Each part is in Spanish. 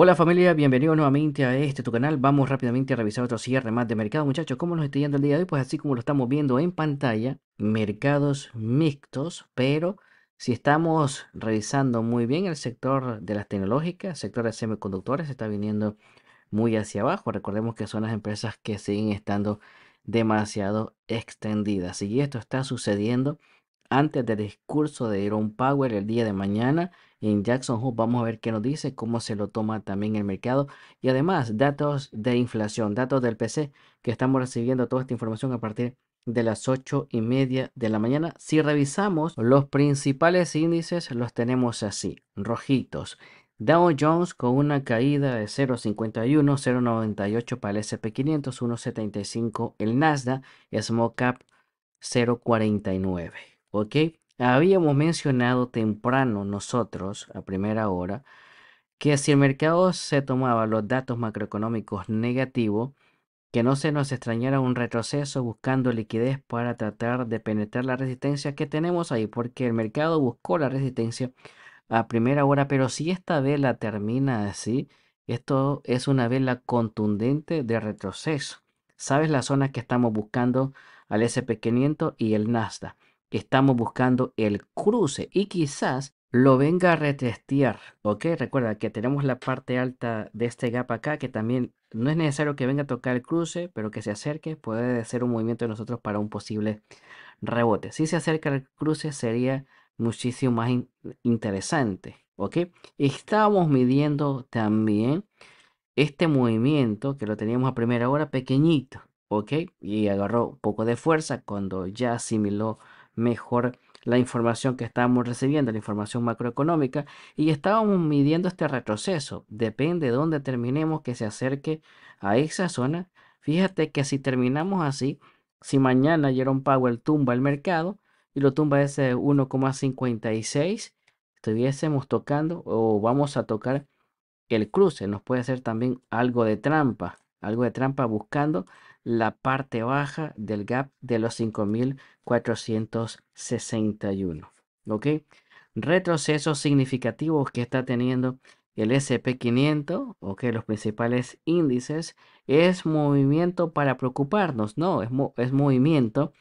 Hola familia, bienvenido nuevamente a este tu canal. Vamos rápidamente a revisar otro cierre más de mercado, muchachos. ¿Cómo nos está yendo el día de hoy? Pues así como lo estamos viendo en pantalla, mercados mixtos, pero si estamos revisando muy bien el sector de las tecnológicas, sector de semiconductores, está viniendo muy hacia abajo. Recordemos que son las empresas que siguen estando demasiado extendidas. Y esto está sucediendo antes del discurso de Iron Power el día de mañana en Jackson Hole. Vamos a ver qué nos dice, cómo se lo toma también el mercado. Y además, datos de inflación, datos del PC, que estamos recibiendo toda esta información a partir de las ocho y media de la mañana. Si revisamos los principales índices, los tenemos así, rojitos. Dow Jones con una caída de 0.51, 0.98 para el SP500, 1.75 el Nasdaq, Small Cap 0.49. ¿Ok? Habíamos mencionado temprano nosotros, a primera hora, que si el mercado se tomaba los datos macroeconómicos negativos, que no se nos extrañara un retroceso buscando liquidez para tratar de penetrar la resistencia que tenemos ahí, porque el mercado buscó la resistencia a primera hora, pero si esta vela termina así, esto es una vela contundente de retroceso. Sabes las zonas que estamos buscando al SP500 y el Nasdaq estamos buscando el cruce y quizás lo venga a retestear, ¿ok? Recuerda que tenemos la parte alta de este gap acá que también no es necesario que venga a tocar el cruce, pero que se acerque puede ser un movimiento de nosotros para un posible rebote. Si se acerca al cruce sería muchísimo más interesante, ¿ok? Estábamos midiendo también este movimiento que lo teníamos a primera hora pequeñito, ¿ok? Y agarró un poco de fuerza cuando ya asimiló mejor la información que estábamos recibiendo, la información macroeconómica, y estábamos midiendo este retroceso. Depende de dónde terminemos que se acerque a esa zona. Fíjate que si terminamos así, si mañana Jerome Powell tumba el mercado y lo tumba ese 1,56, estuviésemos tocando o vamos a tocar el cruce. Nos puede hacer también algo de trampa, algo de trampa buscando la parte baja del gap de los 5.461. ¿Ok? Retrocesos significativos que está teniendo el SP500, ¿ok? Los principales índices. ¿Es movimiento para preocuparnos? No, es, es movimiento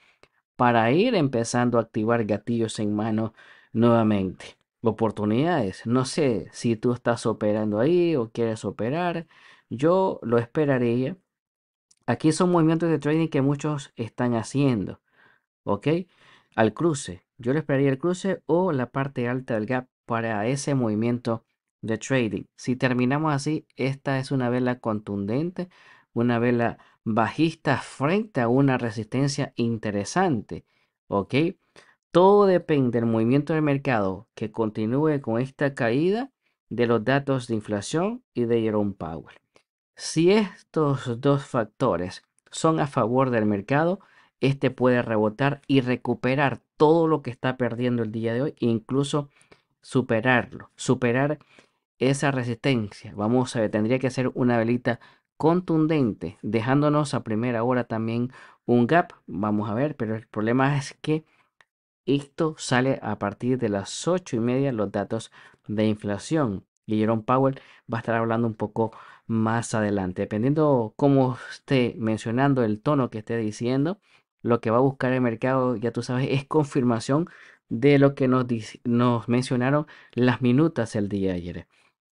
para ir empezando a activar gatillos en mano nuevamente. Oportunidades. No sé si tú estás operando ahí o quieres operar. Yo lo esperaría Aquí son movimientos de trading que muchos están haciendo. ¿Ok? Al cruce. Yo les esperaría el cruce o la parte alta del gap para ese movimiento de trading. Si terminamos así, esta es una vela contundente, una vela bajista frente a una resistencia interesante. ¿Ok? Todo depende del movimiento del mercado que continúe con esta caída de los datos de inflación y de Jerome Powell. Si estos dos factores son a favor del mercado, este puede rebotar y recuperar todo lo que está perdiendo el día de hoy, incluso superarlo, superar esa resistencia. Vamos a ver, tendría que ser una velita contundente, dejándonos a primera hora también un gap. Vamos a ver, pero el problema es que esto sale a partir de las ocho y media los datos de inflación. Jerome Powell va a estar hablando un poco más adelante. Dependiendo cómo esté mencionando el tono que esté diciendo, lo que va a buscar el mercado, ya tú sabes, es confirmación de lo que nos, nos mencionaron las minutas el día de ayer.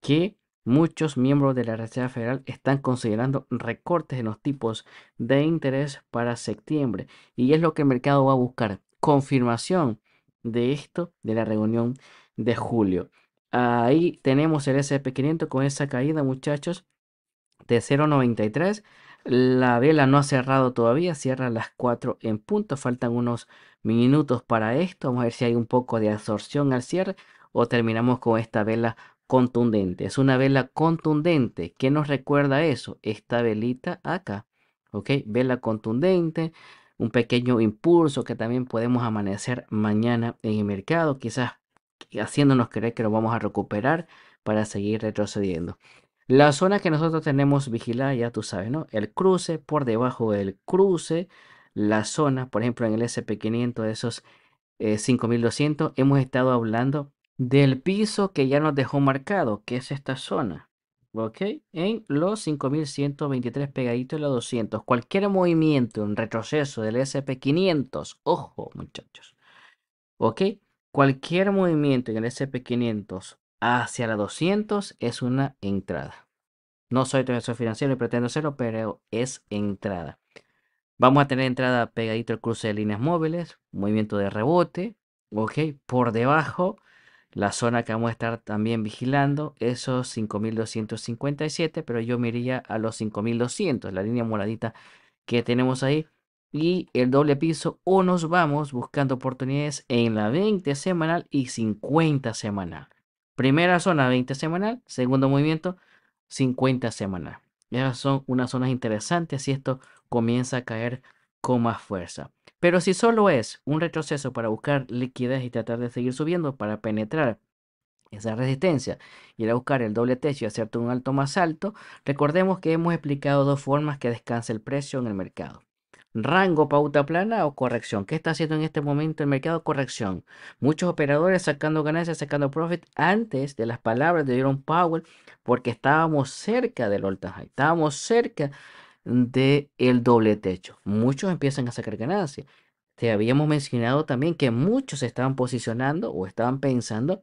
Que muchos miembros de la Reserva Federal están considerando recortes en los tipos de interés para septiembre. Y es lo que el mercado va a buscar, confirmación de esto de la reunión de julio. Ahí tenemos el SP500 con esa caída, muchachos, de 0.93. La vela no ha cerrado todavía, cierra a las 4 en punto. Faltan unos minutos para esto. Vamos a ver si hay un poco de absorción al cierre o terminamos con esta vela contundente. Es una vela contundente. ¿Qué nos recuerda eso? Esta velita acá. ¿Ok? Vela contundente. Un pequeño impulso que también podemos amanecer mañana en el mercado. Quizás haciéndonos creer que lo vamos a recuperar para seguir retrocediendo. La zona que nosotros tenemos vigilada, ya tú sabes, ¿no? El cruce, por debajo del cruce, la zona, por ejemplo, en el SP500 de esos 5200, eh, hemos estado hablando del piso que ya nos dejó marcado, que es esta zona, ¿ok? En los 5123 pegaditos a los 200. Cualquier movimiento, un retroceso del SP500, ojo muchachos, ¿ok? Cualquier movimiento en el SP500 hacia la 200 es una entrada. No soy tenedor financiero y pretendo serlo, pero es entrada. Vamos a tener entrada pegadito al cruce de líneas móviles, movimiento de rebote, ok, por debajo. La zona que vamos a estar también vigilando, esos 5.257, pero yo me iría a los 5.200, la línea moradita que tenemos ahí. Y el doble piso, o nos vamos buscando oportunidades en la 20 semanal y 50 semanal. Primera zona 20 semanal, segundo movimiento 50 semanal. Esas son unas zonas interesantes y esto comienza a caer con más fuerza. Pero si solo es un retroceso para buscar liquidez y tratar de seguir subiendo para penetrar esa resistencia, ir a buscar el doble techo y hacerte un alto más alto, recordemos que hemos explicado dos formas que descansa el precio en el mercado rango pauta plana o corrección. ¿Qué está haciendo en este momento el mercado? Corrección. Muchos operadores sacando ganancias, sacando profit antes de las palabras de Jerome Powell porque estábamos cerca del all high, estábamos cerca del el doble techo. Muchos empiezan a sacar ganancias. Te habíamos mencionado también que muchos estaban posicionando o estaban pensando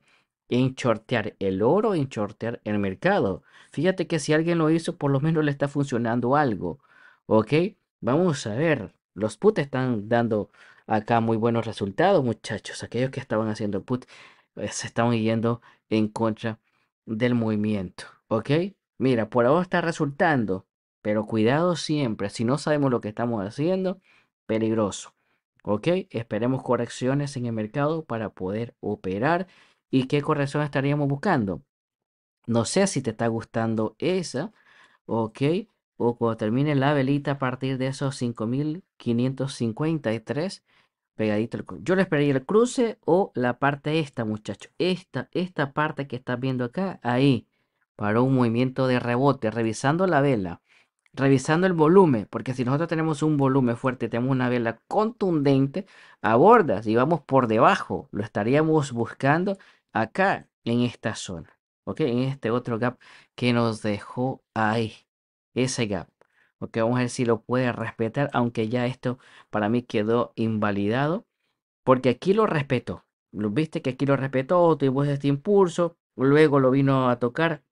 en shortear el oro, en shortear el mercado. Fíjate que si alguien lo hizo, por lo menos le está funcionando algo. ¿Ok? Vamos a ver. Los put están dando acá muy buenos resultados, muchachos. Aquellos que estaban haciendo put eh, se estaban yendo en contra del movimiento. ¿Ok? Mira, por ahora está resultando. Pero cuidado siempre. Si no sabemos lo que estamos haciendo, peligroso. ¿Ok? Esperemos correcciones en el mercado para poder operar. ¿Y qué corrección estaríamos buscando? No sé si te está gustando esa. ¿Ok? o cuando termine la velita a partir de esos 5553 pegadito tres cruce. Yo les pedí el cruce o la parte esta, muchachos. Esta, esta parte que estás viendo acá, ahí, para un movimiento de rebote, revisando la vela, revisando el volumen, porque si nosotros tenemos un volumen fuerte, tenemos una vela contundente, a bordas y vamos por debajo, lo estaríamos buscando acá en esta zona, ¿ok? En este otro gap que nos dejó ahí ese gap. Ok, vamos a ver si lo puede respetar, aunque ya esto para mí quedó invalidado, porque aquí lo respetó. Lo viste que aquí lo respetó, tuvo este impulso, luego lo vino a tocar,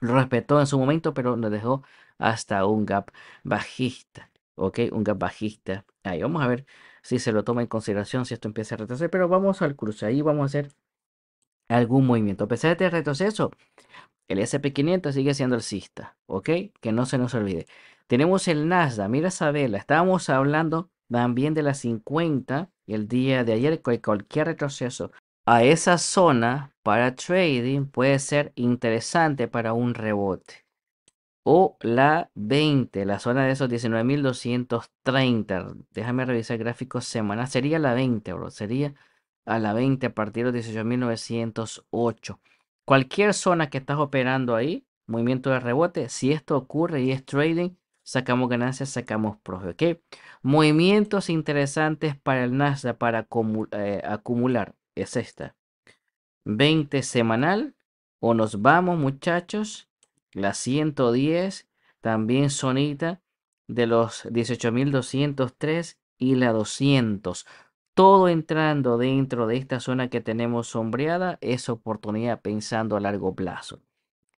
lo respetó en su momento, pero lo dejó hasta un gap bajista. Ok, un gap bajista. Ahí vamos a ver si se lo toma en consideración, si esto empieza a retroceder, pero vamos al cruce. Ahí vamos a hacer algún movimiento. A pesar de este retroceso, el SP500 sigue siendo alcista, ¿ok? Que no se nos olvide. Tenemos el Nasdaq, mira esa vela. Estábamos hablando también de la 50 el día de ayer, cualquier retroceso a esa zona para trading puede ser interesante para un rebote. O la 20, la zona de esos 19.230. Déjame revisar el gráfico semanal. Sería la 20, bro. Sería a la 20 a partir de los 18.908. Cualquier zona que estás operando ahí, movimiento de rebote, si esto ocurre y es trading, sacamos ganancias, sacamos profe. Movimientos interesantes para el Nasdaq para eh, acumular es esta. 20 semanal o nos vamos muchachos. La 110 también sonita de los 18.203 y la 200. Todo entrando dentro de esta zona que tenemos sombreada es oportunidad pensando a largo plazo.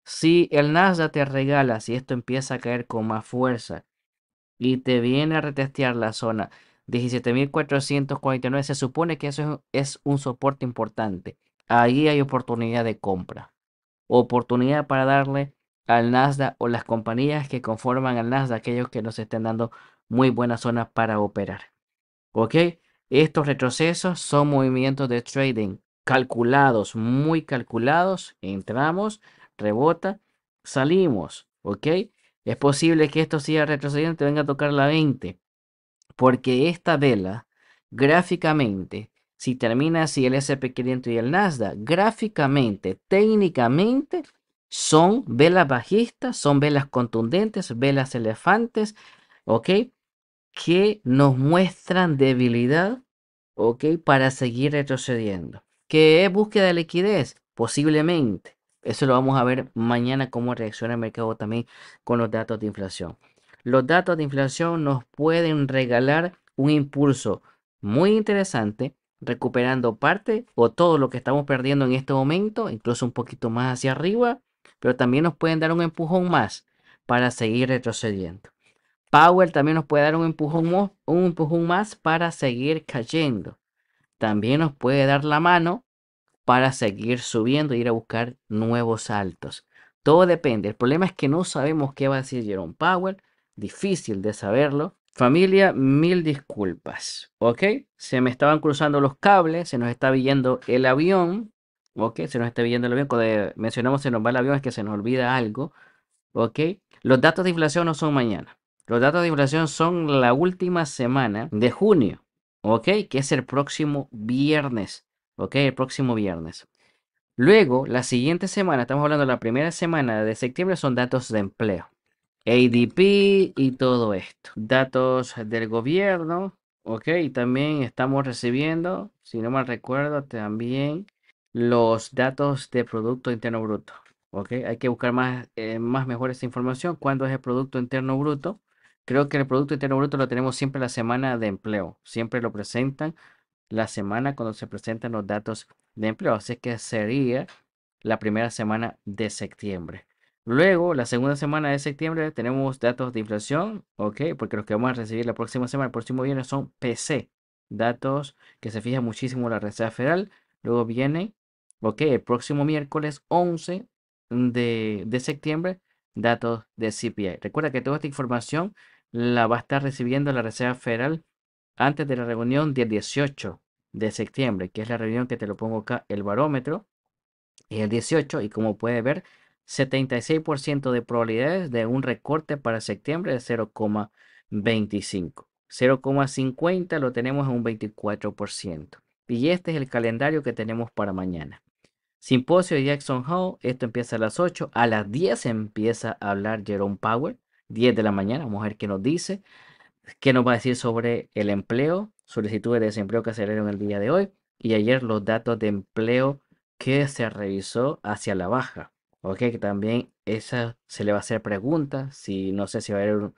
Si el Nasdaq te regala, si esto empieza a caer con más fuerza y te viene a retestear la zona 17.449, se supone que eso es un soporte importante. Ahí hay oportunidad de compra. Oportunidad para darle al Nasdaq o las compañías que conforman al Nasdaq, aquellos que nos estén dando muy buenas zonas para operar. ¿Ok? Estos retrocesos son movimientos de trading calculados, muy calculados. Entramos, rebota, salimos, ¿ok? Es posible que esto siga retrocediendo, te venga a tocar la 20. Porque esta vela, gráficamente, si termina así el SP500 y el Nasdaq, gráficamente, técnicamente, son velas bajistas, son velas contundentes, velas elefantes, ¿ok? que nos muestran debilidad, Para seguir retrocediendo. ¿Qué es búsqueda de liquidez? Posiblemente. Eso lo vamos a ver mañana cómo reacciona el mercado también con los datos de inflación. Los datos de inflación nos pueden regalar un impulso muy interesante, recuperando parte o todo lo que estamos perdiendo en este momento, incluso un poquito más hacia arriba, pero también nos pueden dar un empujón más para seguir retrocediendo. Power también nos puede dar un empujón, más para seguir cayendo. También nos puede dar la mano para seguir subiendo e ir a buscar nuevos altos. Todo depende. El problema es que no sabemos qué va a decir Jerome Powell. Difícil de saberlo. Familia, mil disculpas. ¿Ok? Se me estaban cruzando los cables. Se nos está viendo el avión. ¿Ok? Se nos está viendo el avión. Cuando mencionamos se nos va el avión es que se nos olvida algo. ¿Ok? Los datos de inflación no son mañana. Los datos de inflación son la última semana de junio, ¿ok? Que es el próximo viernes, ¿ok? El próximo viernes. Luego, la siguiente semana, estamos hablando de la primera semana de septiembre, son datos de empleo. ADP y todo esto. Datos del gobierno, ¿ok? Y también estamos recibiendo, si no mal recuerdo, también los datos de Producto Interno Bruto. ¿ok? Hay que buscar más, eh, más mejor esa información. ¿Cuándo es el Producto Interno Bruto? Creo que el Producto Interno Bruto lo tenemos siempre la semana de empleo. Siempre lo presentan la semana cuando se presentan los datos de empleo. Así que sería la primera semana de septiembre. Luego, la segunda semana de septiembre tenemos datos de inflación, ¿ok? Porque los que vamos a recibir la próxima semana, el próximo viernes, son PC, datos que se fija muchísimo la Reserva Federal. Luego viene, ¿ok? El próximo miércoles 11 de septiembre, datos de CPI. Recuerda que toda esta información la va a estar recibiendo la Reserva Federal antes de la reunión del 18 de septiembre, que es la reunión que te lo pongo acá, el barómetro, y el 18, y como puede ver, 76% de probabilidades de un recorte para septiembre de 0,25. 0,50 lo tenemos en un 24%. Y este es el calendario que tenemos para mañana. Simposio de Jackson Hole, esto empieza a las 8, a las 10 empieza a hablar Jerome Powell 10 de la mañana. mujer que ver nos dice, qué nos va a decir sobre el empleo, solicitudes de desempleo que aceleraron el día de hoy y ayer los datos de empleo que se revisó hacia la baja. Ok, que también esa se le va a hacer preguntas, si no sé si va a haber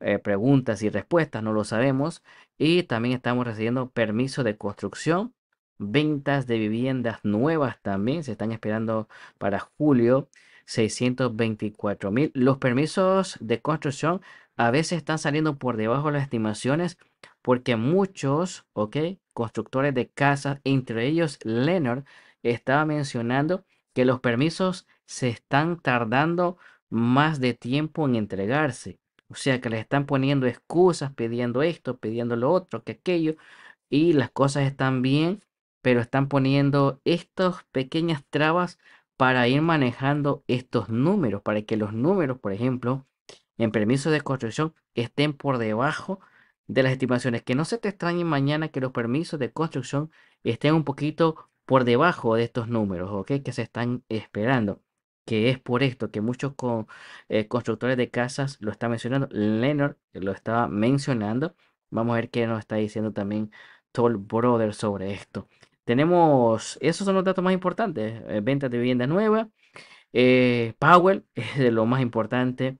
eh, preguntas y respuestas, no lo sabemos. Y también estamos recibiendo permiso de construcción, ventas de viviendas nuevas también, se están esperando para julio 624 mil. Los permisos de construcción a veces están saliendo por debajo de las estimaciones porque muchos, ¿ok? Constructores de casas, entre ellos Leonard, estaba mencionando que los permisos se están tardando más de tiempo en entregarse. O sea que les están poniendo excusas, pidiendo esto, pidiendo lo otro, que aquello, y las cosas están bien, pero están poniendo estas pequeñas trabas para ir manejando estos números, para que los números, por ejemplo, en permisos de construcción estén por debajo de las estimaciones. Que no se te extrañe mañana que los permisos de construcción estén un poquito por debajo de estos números, ¿ok? Que se están esperando. Que es por esto que muchos eh, constructores de casas lo están mencionando. Leonard lo estaba mencionando. Vamos a ver qué nos está diciendo también Toll Brothers sobre esto. Tenemos, esos son los datos más importantes, eh, ventas de viviendas nuevas, eh, Powell es de lo más importante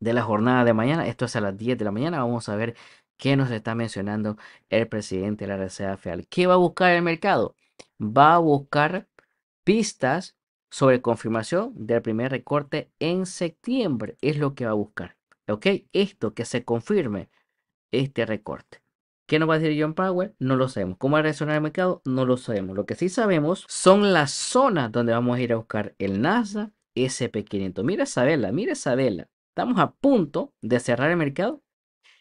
de la jornada de mañana, esto es a las 10 de la mañana, vamos a ver qué nos está mencionando el presidente de la Reserva Federal. ¿Qué va a buscar el mercado? Va a buscar pistas sobre confirmación del primer recorte en septiembre. Es lo que va a buscar. ¿Ok? Esto que se confirme este recorte. ¿Qué nos va a decir John Powell? No lo sabemos. ¿Cómo va a reaccionar el mercado? No lo sabemos. Lo que sí sabemos son las zonas donde vamos a ir a buscar el NASA, SP500. Mira esa vela, mira esa vela. Estamos a punto de cerrar el mercado.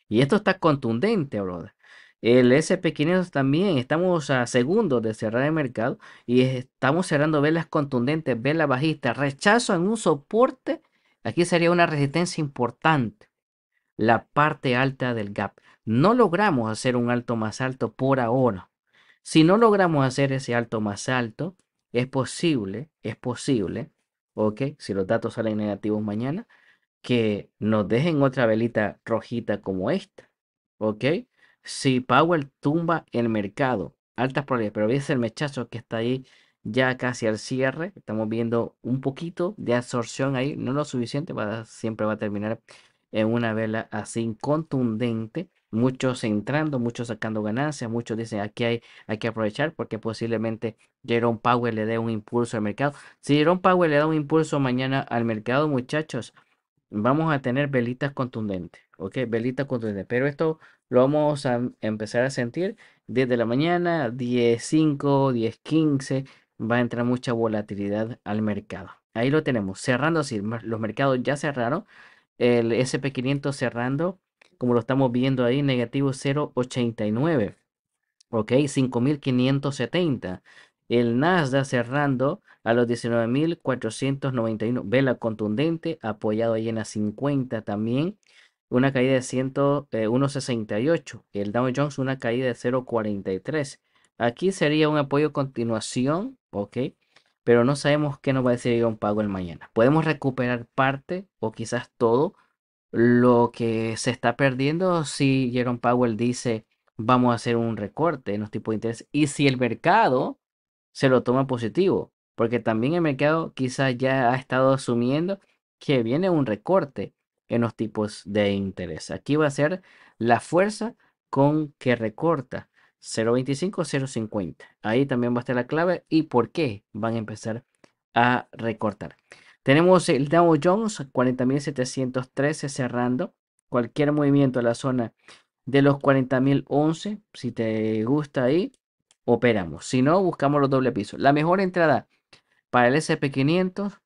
Y esto está contundente, brother. El SP500 también, estamos a segundos de cerrar el mercado y estamos cerrando velas contundentes, velas bajistas, rechazo en un soporte. Aquí sería una resistencia importante la parte alta del gap. No logramos hacer un alto más alto por ahora. Si no logramos hacer ese alto más alto, es posible, es posible, ok, si los datos salen negativos mañana, que nos dejen otra velita rojita como esta, ok. Si Powell tumba el mercado, altas probabilidades, pero veis el mechazo que está ahí ya casi al cierre, estamos viendo un poquito de absorción ahí, no lo suficiente, siempre va a terminar en una vela así contundente, muchos entrando, muchos sacando ganancias, muchos dicen aquí hay, hay que aprovechar porque posiblemente Jerome Powell le dé un impulso al mercado. Si Jerome Powell le da un impulso mañana al mercado, muchachos, vamos a tener velitas contundentes, ¿ok? Velitas contundentes, pero esto lo vamos a empezar a sentir desde la mañana, diez 10.15, va a entrar mucha volatilidad al mercado. Ahí lo tenemos, cerrando así, los mercados ya cerraron, el SP500 cerrando, como lo estamos viendo ahí, negativo 0,89. Ok, 5,570. El Nasdaq cerrando a los 19,491. Vela contundente, apoyado ahí en la 50 también. Una caída de 1,68. Eh, el Dow Jones una caída de 0,43. Aquí sería un apoyo continuación, ok, pero no sabemos qué nos va a decir un Powell mañana. Podemos recuperar parte o quizás todo lo que se está perdiendo si Jerome Powell dice vamos a hacer un recorte en los tipos de interés y si el mercado se lo toma positivo, porque también el mercado quizás ya ha estado asumiendo que viene un recorte en los tipos de interés. Aquí va a ser la fuerza con que recorta 025 050. Ahí también va a estar la clave y por qué van a empezar a recortar. Tenemos el Dow Jones 40.713 cerrando. Cualquier movimiento a la zona de los 40.011, si te gusta ahí, operamos. Si no, buscamos los doble pisos. La mejor entrada para el SP500,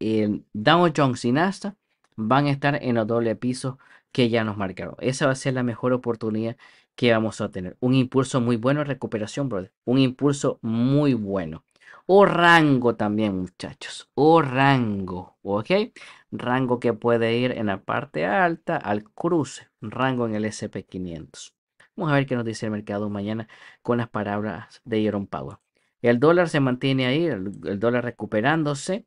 el Dow Jones y Nasdaq van a estar en los doble pisos que ya nos marcaron. Esa va a ser la mejor oportunidad que vamos a tener un impulso muy bueno de recuperación, brother. Un impulso muy bueno. O rango también, muchachos. O rango, ¿ok? Rango que puede ir en la parte alta al cruce. Rango en el SP500. Vamos a ver qué nos dice el mercado mañana con las palabras de Jerome Powell. El dólar se mantiene ahí, el, el dólar recuperándose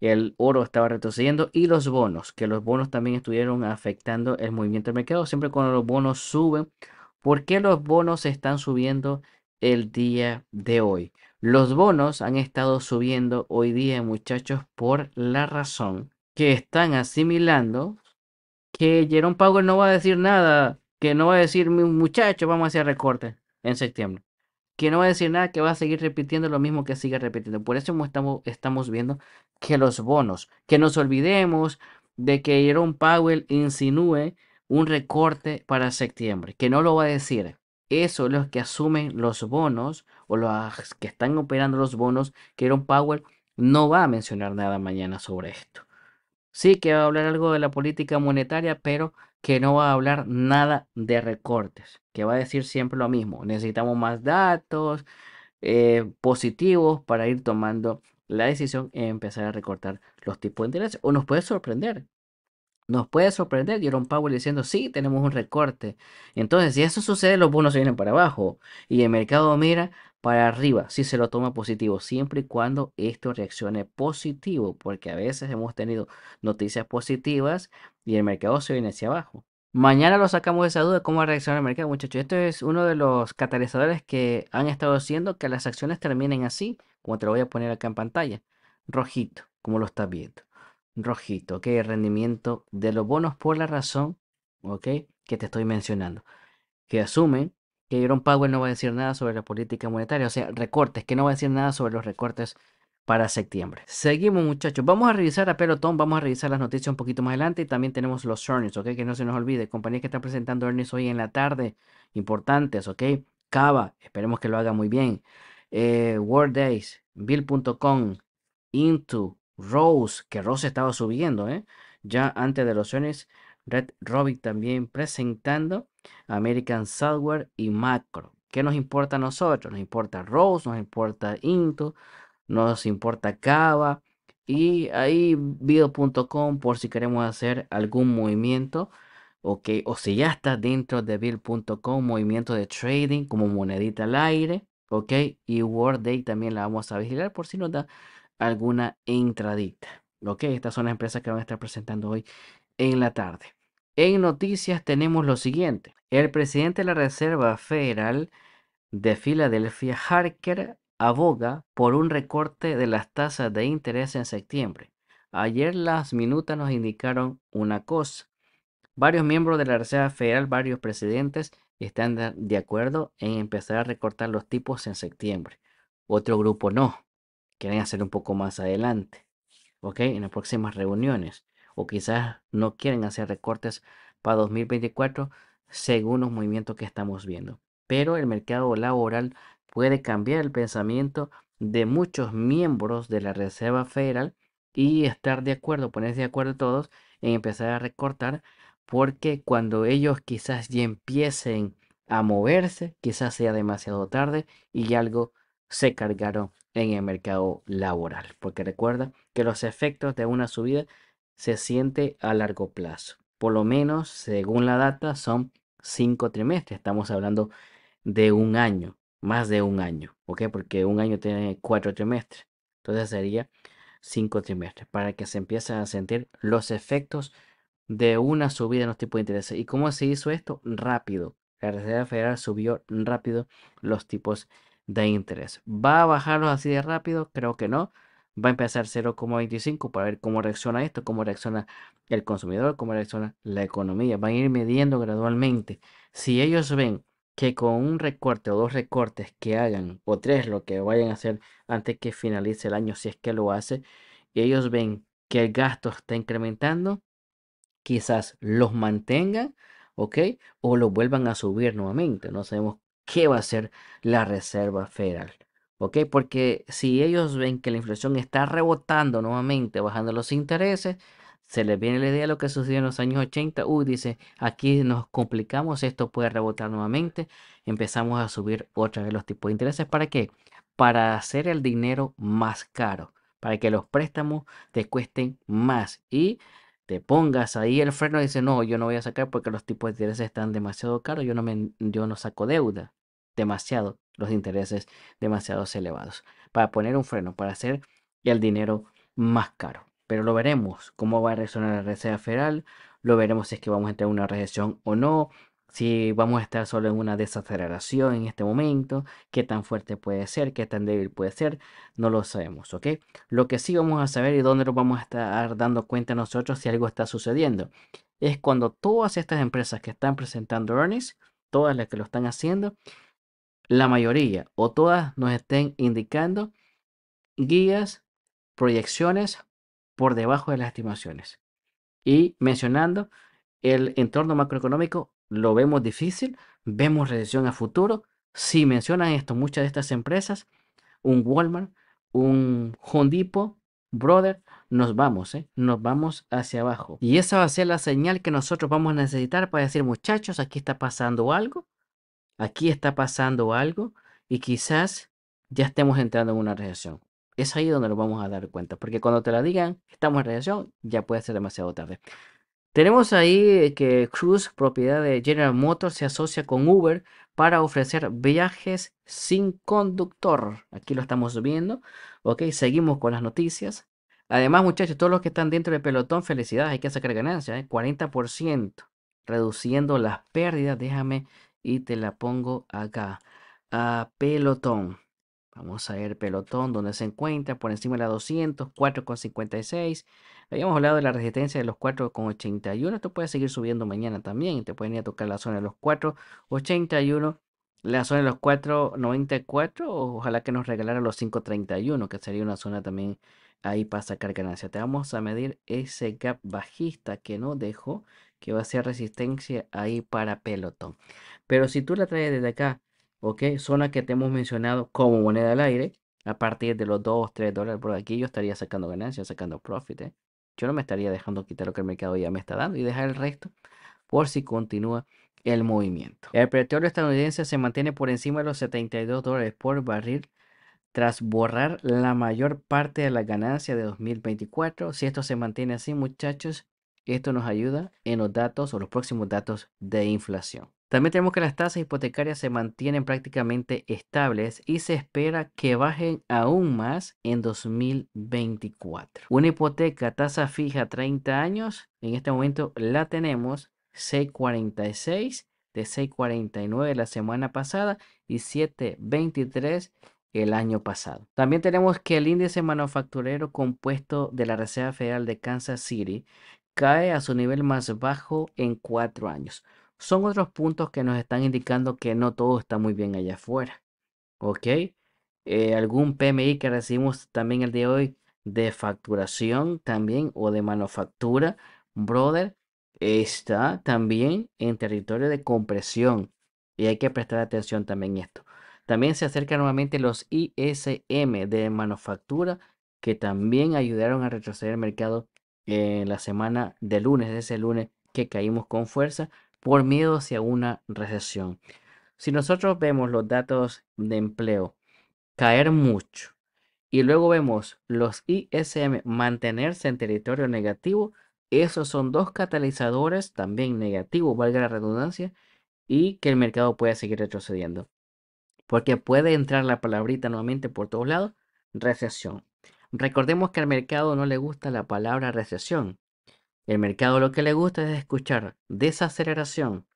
el oro estaba retrocediendo y los bonos, que los bonos también estuvieron afectando el movimiento del mercado. Siempre cuando los bonos suben, ¿Por qué los bonos están subiendo el día de hoy? Los bonos han estado subiendo hoy día, muchachos, por la razón que están asimilando que Jerome Powell no va a decir nada, que no va a decir, muchachos, vamos a hacer recorte en septiembre que no va a decir nada, que va a seguir repitiendo lo mismo que sigue repitiendo. Por eso estamos, estamos viendo que los bonos, que nos olvidemos de que Jerome Powell insinúe un recorte para septiembre, que no lo va a decir. Eso los que asumen los bonos o los que están operando los bonos. Que un Powell no va a mencionar nada mañana sobre esto. Sí que va a hablar algo de la política monetaria, pero que no va a hablar nada de recortes, que va a decir siempre lo mismo. Necesitamos más datos eh, positivos para ir tomando la decisión y empezar a recortar los tipos de interés. O nos puede sorprender nos puede sorprender Jerome Powell diciendo, sí, tenemos un recorte. Entonces, si eso sucede, los bonos se vienen para abajo y el mercado mira para arriba, si se lo toma positivo, siempre y cuando esto reaccione positivo, porque a veces hemos tenido noticias positivas y el mercado se viene hacia abajo. Mañana lo sacamos de esa duda, cómo reaccionar el mercado, muchachos. Esto es uno de los catalizadores que han estado haciendo que las acciones terminen así, como te lo voy a poner acá en pantalla, rojito, como lo estás viendo rojito, ¿ok? El rendimiento de los bonos por la razón, ¿ok? Que te estoy mencionando. Que asumen que Jerome Powell no va a decir nada sobre la política monetaria, o sea, recortes, que no va a decir nada sobre los recortes para septiembre. Seguimos muchachos, vamos a revisar a Pelotón, vamos a revisar las noticias un poquito más adelante y también tenemos los earnings, ¿ok? Que no se nos olvide, compañía que están presentando earnings hoy en la tarde, importantes, ¿ok? Cava, esperemos que lo haga muy bien. Eh, Bill.com, Into, Rose, que Rose estaba subiendo, ¿eh? ya antes de los Jones, Red Robin también presentando American Software y Macro. ¿Qué nos importa a nosotros? Nos importa Rose, nos importa Into, nos importa Cava y ahí Bill.com por si queremos hacer algún movimiento. Okay. O si ya está dentro de Bill.com, movimiento de trading como monedita al aire. Ok, y Word Day también la vamos a vigilar por si nos da alguna entradita. Ok, estas son las empresas que van a estar presentando hoy en la tarde. En noticias tenemos lo siguiente. El presidente de la Reserva Federal de Filadelfia, Harker, aboga por un recorte de las tasas de interés en septiembre. Ayer las minutas nos indicaron una cosa. Varios miembros de la Reserva Federal, varios presidentes, están de acuerdo en empezar a recortar los tipos en septiembre. Otro grupo no quieren hacer un poco más adelante, ¿ok? En las próximas reuniones. O quizás no quieren hacer recortes para 2024 según los movimientos que estamos viendo. Pero el mercado laboral puede cambiar el pensamiento de muchos miembros de la Reserva Federal y estar de acuerdo, ponerse de acuerdo todos en empezar a recortar, porque cuando ellos quizás ya empiecen a moverse, quizás sea demasiado tarde y algo se cargaron en el mercado laboral, porque recuerda que los efectos de una subida se siente a largo plazo. Por lo menos, según la data, son cinco trimestres. Estamos hablando de un año, más de un año, ¿ok? Porque un año tiene cuatro trimestres. Entonces sería cinco trimestres para que se empiecen a sentir los efectos de una subida en los tipos de interés. ¿Y cómo se hizo esto? Rápido. La Reserva Federal subió rápido los tipos de interés. ¿Va a bajarlo así de rápido? Creo que no. Va a empezar 0,25 para ver cómo reacciona esto, cómo reacciona el consumidor, cómo reacciona la economía. Van a ir midiendo gradualmente. Si ellos ven que con un recorte o dos recortes que hagan, o tres lo que vayan a hacer antes que finalice el año, si es que lo hace, y ellos ven que el gasto está incrementando, quizás los mantengan, ¿ok? O lo vuelvan a subir nuevamente. No sabemos qué va a hacer la Reserva Federal. ¿Ok? Porque si ellos ven que la inflación está rebotando nuevamente, bajando los intereses, se les viene la idea de lo que sucedió en los años 80. Uy, dice, aquí nos complicamos, esto puede rebotar nuevamente. Empezamos a subir otra vez los tipos de intereses. ¿Para qué? Para hacer el dinero más caro, para que los préstamos te cuesten más y te pongas ahí el freno y dices, no, yo no voy a sacar porque los tipos de intereses están demasiado caros, yo no, me, yo no saco deuda, demasiado, los intereses demasiado elevados, para poner un freno, para hacer el dinero más caro. Pero lo veremos, cómo va a reaccionar la Reserva Federal, lo veremos si es que vamos a entrar en una recesión o no, si vamos a estar solo en una desaceleración en este momento, qué tan fuerte puede ser, qué tan débil puede ser, no lo sabemos, ¿ok? Lo que sí vamos a saber y dónde nos vamos a estar dando cuenta nosotros si algo está sucediendo es cuando todas estas empresas que están presentando earnings, todas las que lo están haciendo, la mayoría o todas nos estén indicando guías, proyecciones por debajo de las estimaciones y mencionando el entorno macroeconómico lo vemos difícil, vemos recesión a futuro. Si mencionan esto, muchas de estas empresas, un Walmart, un Hondipo, brother, nos vamos, ¿eh? nos vamos hacia abajo. Y esa va a ser la señal que nosotros vamos a necesitar para decir, muchachos, aquí está pasando algo, aquí está pasando algo, y quizás ya estemos entrando en una recesión. Es ahí donde nos vamos a dar cuenta, porque cuando te la digan, estamos en recesión, ya puede ser demasiado tarde. Tenemos ahí eh, que Cruz propiedad de General Motors, se asocia con Uber para ofrecer viajes sin conductor. Aquí lo estamos viendo. Ok, seguimos con las noticias. Además, muchachos, todos los que están dentro del pelotón, felicidades, hay que sacar ganancias, ¿eh? 40%, reduciendo las pérdidas. Déjame y te la pongo acá. A pelotón. Vamos a ver pelotón donde se encuentra por encima de la 200, 4,56. Habíamos hablado de la resistencia de los 4,81. Esto puede seguir subiendo mañana también. Te pueden ir a tocar la zona de los 4,81, la zona de los 4,94. Ojalá que nos regalara los 5,31, que sería una zona también ahí para sacar ganancia. Te vamos a medir ese gap bajista que no dejó, que va a ser resistencia ahí para pelotón. Pero si tú la traes desde acá ¿ok? Zona que te hemos mencionado como moneda al aire, a partir de los 2, 3 dólares por aquí, yo estaría sacando ganancias, sacando profit, ¿eh? Yo no me estaría dejando quitar lo que el mercado ya me está dando y dejar el resto por si continúa el movimiento. El petróleo estadounidense se mantiene por encima de los 72 dólares por barril tras borrar la mayor parte de la ganancia de 2024. Si esto se mantiene así, muchachos, esto nos ayuda en los datos o los próximos datos de inflación. También tenemos que las tasas hipotecarias se mantienen prácticamente estables y se espera que bajen aún más en 2024. Una hipoteca tasa fija 30 años, en este momento la tenemos 646 de 649 la semana pasada y 723 el año pasado. También tenemos que el índice manufacturero compuesto de la Reserva Federal de Kansas City cae a su nivel más bajo en cuatro años son otros puntos que nos están indicando que no todo está muy bien allá afuera. ¿Ok? Eh, algún PMI que recibimos también el día de hoy de facturación también o de manufactura, brother, está también en territorio de compresión y hay que prestar atención también a esto. También se acercan nuevamente los ISM de manufactura que también ayudaron a retroceder el mercado en la semana de lunes, ese lunes que caímos con fuerza, por miedo hacia una recesión. Si nosotros vemos los datos de empleo caer mucho y luego vemos los ISM mantenerse en territorio negativo, esos son dos catalizadores también negativos, valga la redundancia, y que el mercado puede seguir retrocediendo. Porque puede entrar la palabrita nuevamente por todos lados, recesión. Recordemos que al mercado no le gusta la palabra recesión. El mercado lo que le gusta es escuchar desaceleración,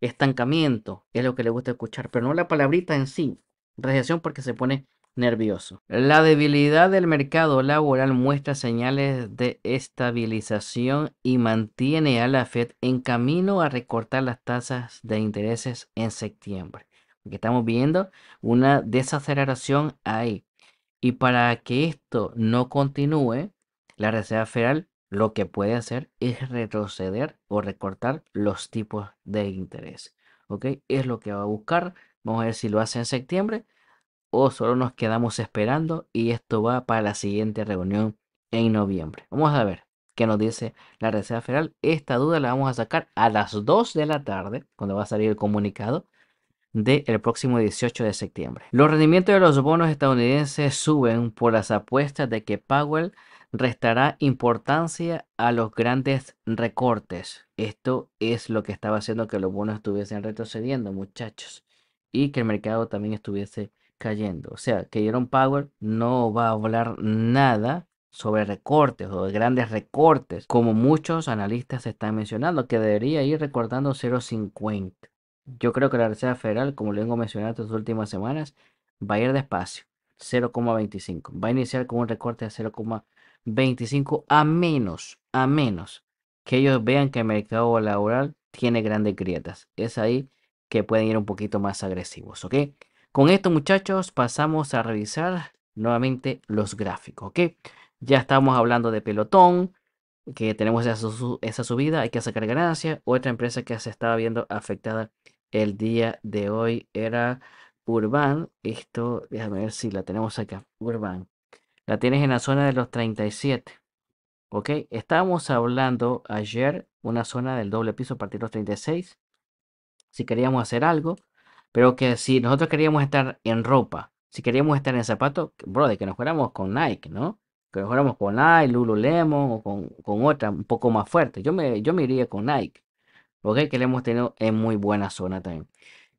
estancamiento, es lo que le gusta escuchar, pero no la palabrita en sí, radiación porque se pone nervioso. La debilidad del mercado laboral muestra señales de estabilización y mantiene a la Fed en camino a recortar las tasas de intereses en septiembre. porque estamos viendo una desaceleración ahí. Y para que esto no continúe, la Reserva Federal lo que puede hacer es retroceder o recortar los tipos de interés. ¿Ok? Es lo que va a buscar. Vamos a ver si lo hace en septiembre o solo nos quedamos esperando y esto va para la siguiente reunión en noviembre. Vamos a ver qué nos dice la Reserva Federal. Esta duda la vamos a sacar a las 2 de la tarde, cuando va a salir el comunicado del próximo 18 de septiembre. Los rendimientos de los bonos estadounidenses suben por las apuestas de que Powell restará importancia a los grandes recortes. Esto es lo que estaba haciendo que los bonos estuviesen retrocediendo, muchachos, y que el mercado también estuviese cayendo. O sea, que Jerome Power no va a hablar nada sobre recortes o de grandes recortes, como muchos analistas están mencionando, que debería ir recortando 0.50. Yo creo que la Reserva Federal, como lo vengo mencionando estas últimas semanas, va a ir despacio, 0.25. Va a iniciar con un recorte de 0.25 25 a menos, a menos que ellos vean que el mercado laboral tiene grandes grietas. Es ahí que pueden ir un poquito más agresivos, ¿ok? Con esto muchachos pasamos a revisar nuevamente los gráficos, ¿ok? Ya estamos hablando de pelotón, que tenemos esa, subida, hay que sacar ganancias. Otra empresa que se estaba viendo afectada el día de hoy era Urban. Esto, déjame ver si la tenemos acá. Urban la tienes en la zona de los 37. ¿Ok? Estábamos hablando ayer una zona del doble piso a partir de los 36. Si queríamos hacer algo, pero que si nosotros queríamos estar en ropa, si queríamos estar en zapatos, Brother, que nos fuéramos con Nike, ¿no? Que nos fuéramos con Nike, Lululemon o con, con, otra un poco más fuerte. Yo me, yo me iría con Nike. ¿Ok? Que le hemos tenido en muy buena zona también.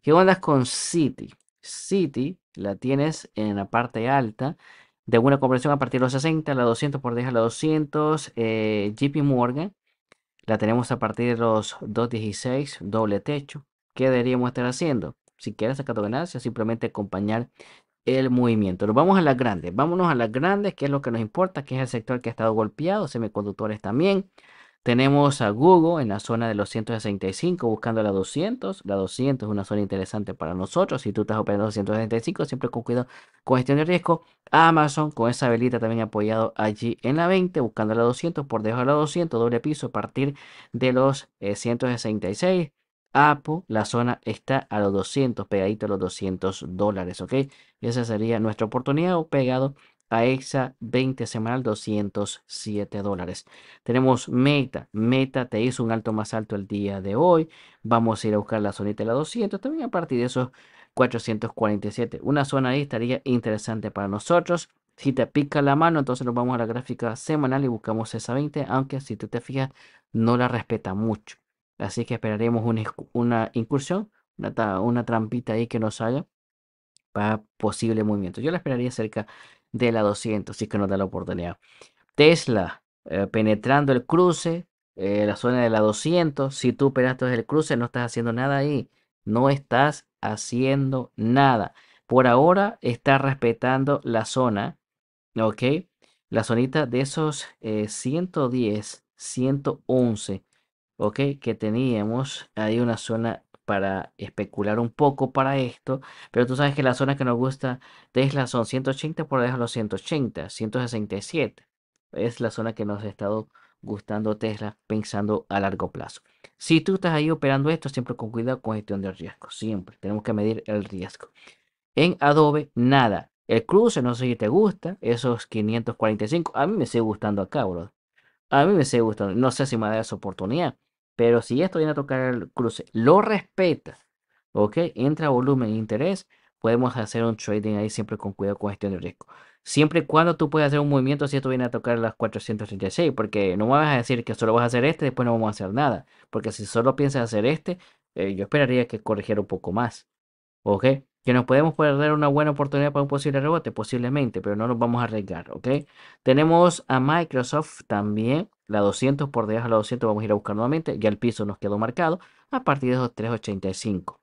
¿Qué onda con City? City la tienes en la parte alta de una conversión a partir de los 60, la 200 por 10 a la 200, eh, JP Morgan, la tenemos a partir de los 216, doble techo. ¿Qué deberíamos estar haciendo? Si quieres sacar tu simplemente acompañar el movimiento. Nos vamos a las grandes, vámonos a las grandes, que es lo que nos importa, que es el sector que ha estado golpeado, semiconductores también. Tenemos a Google en la zona de los 165 buscando la 200. La 200 es una zona interesante para nosotros. Si tú estás operando los 165, siempre con cuidado con gestión de riesgo. Amazon con esa velita también apoyado allí en la 20 buscando la 200 por debajo de la 200, doble piso a partir de los 166. Eh, Apple, la zona está a los 200, pegadito a los 200 dólares, ¿ok? Y esa sería nuestra oportunidad o pegado a esa 20 semanal 207 dólares. Tenemos Meta. Meta te hizo un alto más alto el día de hoy. Vamos a ir a buscar la zonita de la 200. También a partir de esos 447. Una zona ahí estaría interesante para nosotros. Si te pica la mano, entonces nos vamos a la gráfica semanal y buscamos esa 20. Aunque si tú te fijas, no la respeta mucho. Así que esperaremos una, una incursión, una, una trampita ahí que nos haga para posible movimiento. Yo la esperaría cerca de la 200, si es que nos da la oportunidad. Tesla eh, penetrando el cruce, eh, la zona de la 200. Si tú operaste el cruce, no estás haciendo nada ahí. No estás haciendo nada. Por ahora está respetando la zona, ¿ok? La zonita de esos 110, eh, 111, ¿ok? Que teníamos ahí una zona para especular un poco para esto, pero tú sabes que la zona que nos gusta Tesla son 180 por debajo de los 180, 167. Es la zona que nos ha estado gustando Tesla pensando a largo plazo. Si tú estás ahí operando esto, siempre con cuidado con gestión de riesgo, siempre. Tenemos que medir el riesgo. En Adobe, nada. El cruce, no sé si te gusta, esos 545, a mí me sigue gustando acá, bro. A mí me sigue gustando, no sé si me da esa oportunidad. Pero si esto viene a tocar el cruce, lo respeta. ¿ok? Entra volumen e interés, podemos hacer un trading ahí siempre con cuidado con gestión de riesgo. Siempre y cuando tú puedes hacer un movimiento si esto viene a tocar las 436, porque no me vas a decir que solo vas a hacer este, después no vamos a hacer nada, porque si solo piensas hacer este, eh, yo esperaría que corrigiera un poco más, ¿ok? Que nos podemos perder una buena oportunidad para un posible rebote, posiblemente, pero no nos vamos a arriesgar, ¿ok? Tenemos a Microsoft también la 200 por debajo de la 200 vamos a ir a buscar nuevamente. Ya el piso nos quedó marcado a partir de esos 385.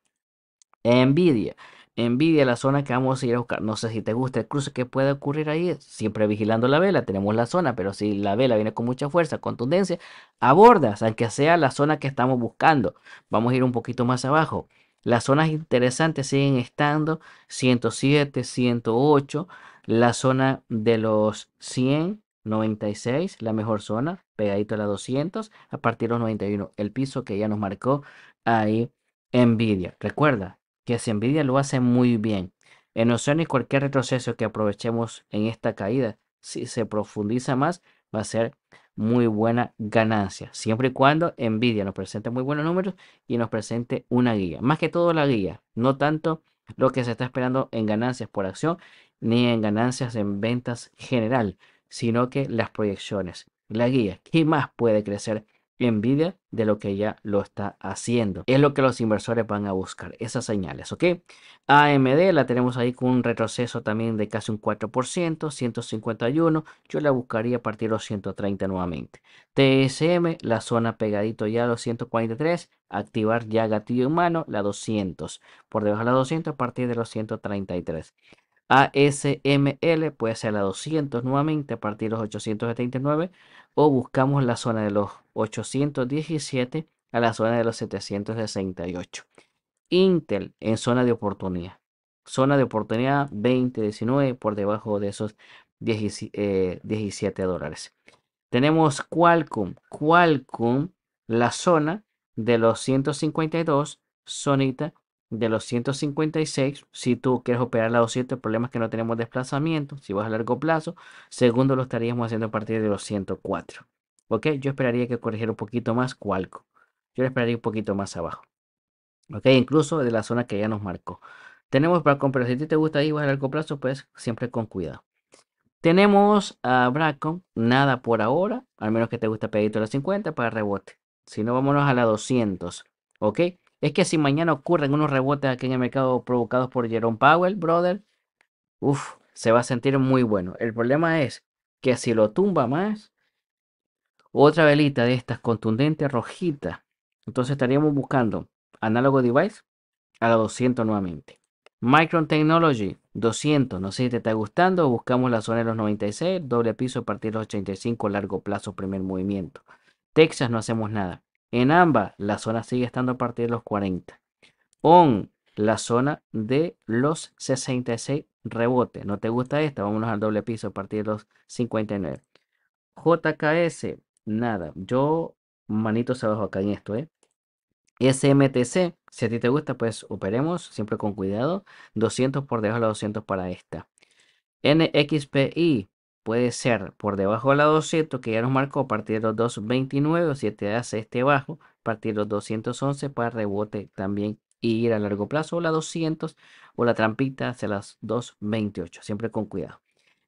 Envidia Envidia la zona que vamos a ir a buscar. No sé si te gusta el cruce que puede ocurrir ahí. Siempre vigilando la vela. Tenemos la zona, pero si la vela viene con mucha fuerza, contundencia, abordas, aunque sea la zona que estamos buscando. Vamos a ir un poquito más abajo. Las zonas interesantes siguen estando 107, 108. La zona de los 100, 96, la mejor zona, pegadito a la 200, a partir de los 91, el piso que ya nos marcó ahí Nvidia. Recuerda que si Nvidia lo hace muy bien, en y cualquier retroceso que aprovechemos en esta caída, si se profundiza más, va a ser muy buena ganancia, siempre y cuando Nvidia nos presente muy buenos números y nos presente una guía, más que todo la guía, no tanto lo que se está esperando en ganancias por acción ni en ganancias en ventas general, sino que las proyecciones, la guía. ¿Qué más puede crecer envidia de lo que ya lo está haciendo? Es lo que los inversores van a buscar, esas señales, ¿ok? AMD la tenemos ahí con un retroceso también de casi un 4%, 151, yo la buscaría a partir de los 130 nuevamente. TSM, la zona pegadito ya a los 143, activar ya gatillo humano, la 200, por debajo de la 200 a partir de los 133. ASML puede ser la 200 nuevamente a partir de los 879 o buscamos la zona de los 817 a la zona de los 768. Intel en zona de oportunidad. Zona de oportunidad 2019 por debajo de esos 17 eh, dólares. Tenemos Qualcomm. Qualcomm, la zona de los 152, sonita de los 156, si tú quieres operar la 200, el problema es que no tenemos desplazamiento, si vas a largo plazo, segundo lo estaríamos haciendo a partir de los 104. ¿Ok? Yo esperaría que corrigiera un poquito más Cualco. Yo esperaría un poquito más abajo. ¿Ok? Incluso de la zona que ya nos marcó. Tenemos para pero si ti te gusta ir a largo plazo, pues siempre con cuidado. Tenemos a Bracom, nada por ahora, al menos que te gusta pedirte a 50 para rebote. Si no, vámonos a la 200. ¿Ok? Es que si mañana ocurren unos rebotes aquí en el mercado provocados por Jerome Powell, brother, uff, se va a sentir muy bueno. El problema es que si lo tumba más, otra velita de estas contundentes rojitas. Entonces estaríamos buscando análogo device a la 200 nuevamente. Micron Technology 200, no sé si te está gustando, buscamos la zona de los 96, doble piso a partir de los 85, largo plazo, primer movimiento. Texas no hacemos nada. En ambas, la zona sigue estando a partir de los 40. On, la zona de los 66 rebote. ¿No te gusta esta? Vámonos al doble piso a partir de los 59. JKS, nada. Yo, manito se acá en esto, ¿eh? SMTC, si a ti te gusta, pues operemos siempre con cuidado. 200 por debajo de los 200 para esta. NXPI, puede ser por debajo de la 200 que ya nos marcó a partir de los 229 si te das este bajo a partir de los 211 para rebote también y ir a largo plazo o la 200 o la trampita hacia las 228 siempre con cuidado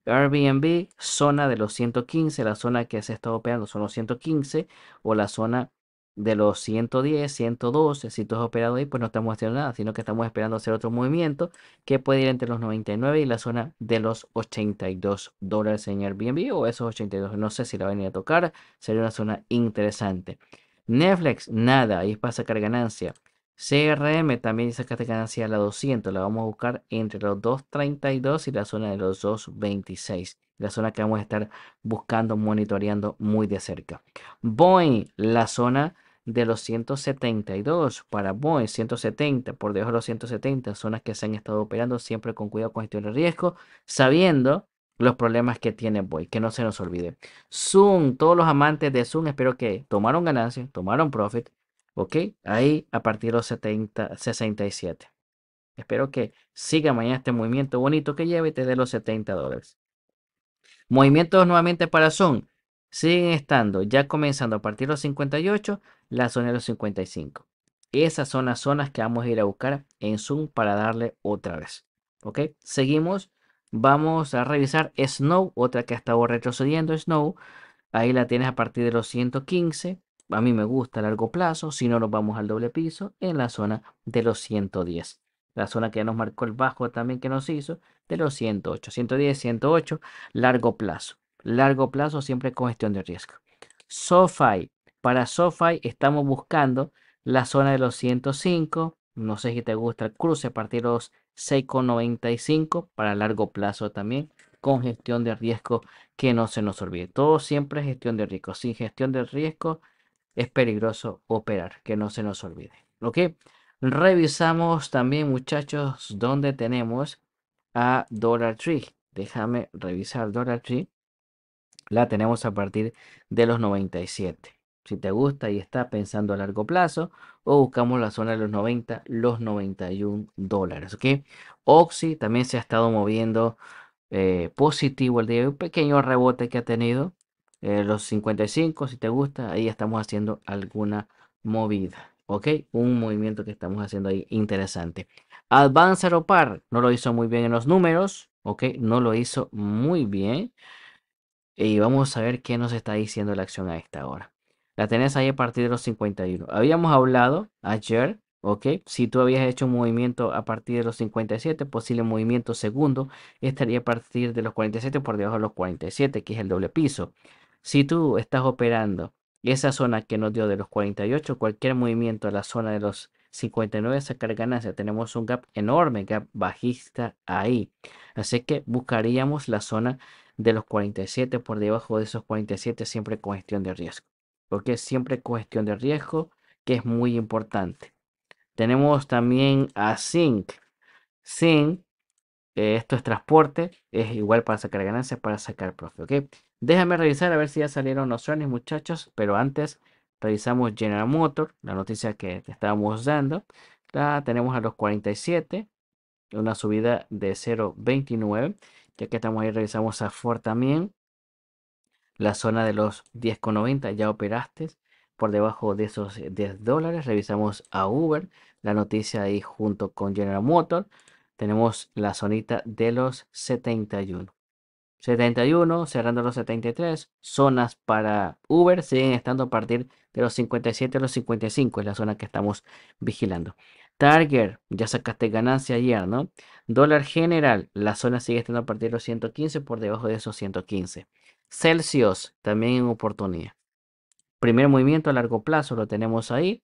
Airbnb zona de los 115 la zona que se está operando son los 115 o la zona de los 110, 112, si tú has operado ahí, pues no estamos haciendo nada, sino que estamos esperando hacer otro movimiento que puede ir entre los 99 y la zona de los 82 dólares en Airbnb o esos 82, no sé si la van a ir a tocar, sería una zona interesante. Netflix, nada, ahí es para sacar ganancia. CRM también sacaste ganancia a la 200, la vamos a buscar entre los 232 y la zona de los 226 la zona que vamos a estar buscando, monitoreando muy de cerca. Boeing, la zona de los 172 para Boeing, 170, por debajo de los 170, zonas que se han estado operando siempre con cuidado con gestión de riesgo, sabiendo los problemas que tiene Boeing, que no se nos olvide. Zoom, todos los amantes de Zoom, espero que tomaron ganancia, tomaron profit, ¿ok? Ahí a partir de los 70, 67. Espero que siga mañana este movimiento bonito que lleve y te dé los 70 dólares. Movimientos nuevamente para Zoom siguen estando, ya comenzando a partir de los 58, la zona de los 55. Esas son las zonas que vamos a ir a buscar en Zoom para darle otra vez. ¿Ok? Seguimos. Vamos a revisar Snow, otra que ha estado retrocediendo, Snow. Ahí la tienes a partir de los 115. A mí me gusta a largo plazo. Si no, nos vamos al doble piso en la zona de los 110. La zona que ya nos marcó el bajo también que nos hizo de los 108. 110, 108, largo plazo largo plazo, siempre con gestión de riesgo. SoFi, para SoFi estamos buscando la zona de los 105, no sé si te gusta el cruce a partir de los 6,95 para largo plazo también, con gestión de riesgo que no se nos olvide. Todo siempre gestión de riesgo. Sin gestión de riesgo es peligroso operar, que no se nos olvide. ¿Ok? Revisamos también, muchachos, dónde tenemos a Dollar Tree. Déjame revisar Dollar Tree la tenemos a partir de los 97. Si te gusta y está pensando a largo plazo, o buscamos la zona de los 90, los 91 dólares. ¿ok? Oxy también se ha estado moviendo eh, positivo el día, un pequeño rebote que ha tenido. Eh, los 55, si te gusta, ahí estamos haciendo alguna movida. ¿Ok? Un movimiento que estamos haciendo ahí interesante. ADVANCE Par no lo hizo muy bien en los números. ¿Ok? No lo hizo muy bien. Y vamos a ver qué nos está diciendo la acción a esta hora. La tenés ahí a partir de los 51. Habíamos hablado ayer, ¿ok? Si tú habías hecho un movimiento a partir de los 57, posible movimiento segundo, estaría a partir de los 47 por debajo de los 47, que es el doble piso. Si tú estás operando esa zona que nos dio de los 48, cualquier movimiento a la zona de los 59 sacar ganancia. Tenemos un gap enorme, gap bajista ahí. Así que buscaríamos la zona de los 47, por debajo de esos 47, siempre cuestión de riesgo. Porque siempre cuestión de riesgo, que es muy importante. Tenemos también a Zinc. Zinc, eh, esto es transporte, es igual para sacar ganancias, para sacar profit. ok Déjame revisar a ver si ya salieron los earnings, muchachos, pero antes revisamos General Motor, la noticia que te estábamos dando. La tenemos a los 47, una subida de 0.29 ya que estamos ahí, revisamos a Ford también. La zona de los 10,90 ya operaste. Por debajo de esos 10 eh, dólares, revisamos a Uber. La noticia ahí junto con General Motors. Tenemos la zonita de los 71. 71, cerrando los 73. Zonas para Uber siguen estando a partir de los 57 a los 55. Es la zona que estamos vigilando. Target, ya sacaste ganancia ayer, ¿no? Dólar general, la zona sigue estando a partir de los 115, por debajo de esos 115. Celsius, también en oportunidad. Primer movimiento a largo plazo, lo tenemos ahí.